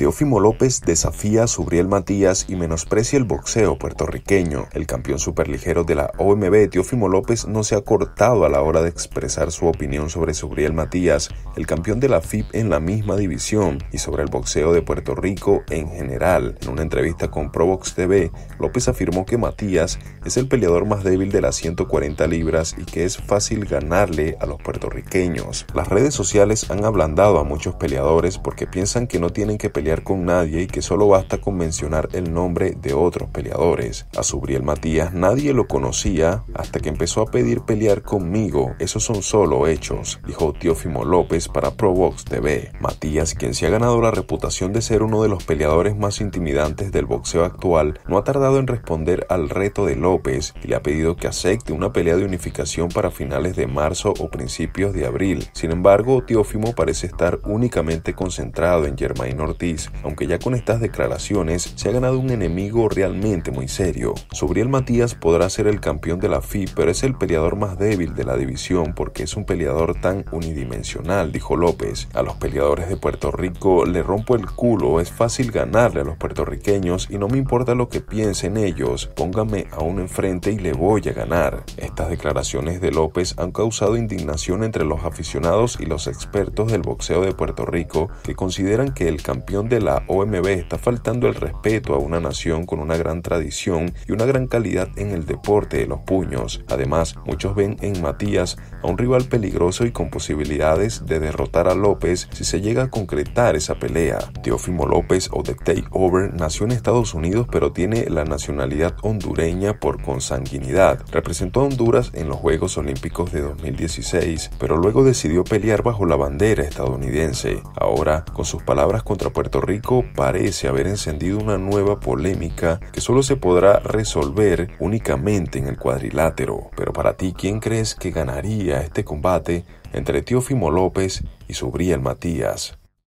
Teófimo López desafía a Subriel Matías y menosprecia el boxeo puertorriqueño. El campeón superligero de la OMB, Teófimo López, no se ha cortado a la hora de expresar su opinión sobre Subriel Matías, el campeón de la FIP en la misma división, y sobre el boxeo de Puerto Rico en general. En una entrevista con Probox TV, López afirmó que Matías es el peleador más débil de las 140 libras y que es fácil ganarle a los puertorriqueños. Las redes sociales han ablandado a muchos peleadores porque piensan que no tienen que pelear con nadie y que solo basta con mencionar el nombre de otros peleadores. A briel Matías nadie lo conocía hasta que empezó a pedir pelear conmigo. Esos son solo hechos, dijo Teófimo López para Provox TV. Matías, quien se ha ganado la reputación de ser uno de los peleadores más intimidantes del boxeo actual, no ha tardado en responder al reto de López y le ha pedido que acepte una pelea de unificación para finales de marzo o principios de abril. Sin embargo, Teófimo parece estar únicamente concentrado en Germain Ortiz aunque ya con estas declaraciones se ha ganado un enemigo realmente muy serio. Subriel Matías podrá ser el campeón de la FI, pero es el peleador más débil de la división porque es un peleador tan unidimensional, dijo López. A los peleadores de Puerto Rico le rompo el culo, es fácil ganarle a los puertorriqueños y no me importa lo que piensen ellos, póngame a uno enfrente y le voy a ganar. Estas declaraciones de López han causado indignación entre los aficionados y los expertos del boxeo de Puerto Rico que consideran que el campeón de la OMB está faltando el respeto a una nación con una gran tradición y una gran calidad en el deporte de los puños. Además, muchos ven en Matías a un rival peligroso y con posibilidades de derrotar a López si se llega a concretar esa pelea. Teófimo López o The Takeover nació en Estados Unidos pero tiene la nacionalidad hondureña por consanguinidad. Representó a Honduras en los Juegos Olímpicos de 2016, pero luego decidió pelear bajo la bandera estadounidense. Ahora, con sus palabras contra Puerto Rico parece haber encendido una nueva polémica que solo se podrá resolver únicamente en el cuadrilátero. Pero para ti, ¿quién crees que ganaría este combate entre Teófimo López y Subriel Matías?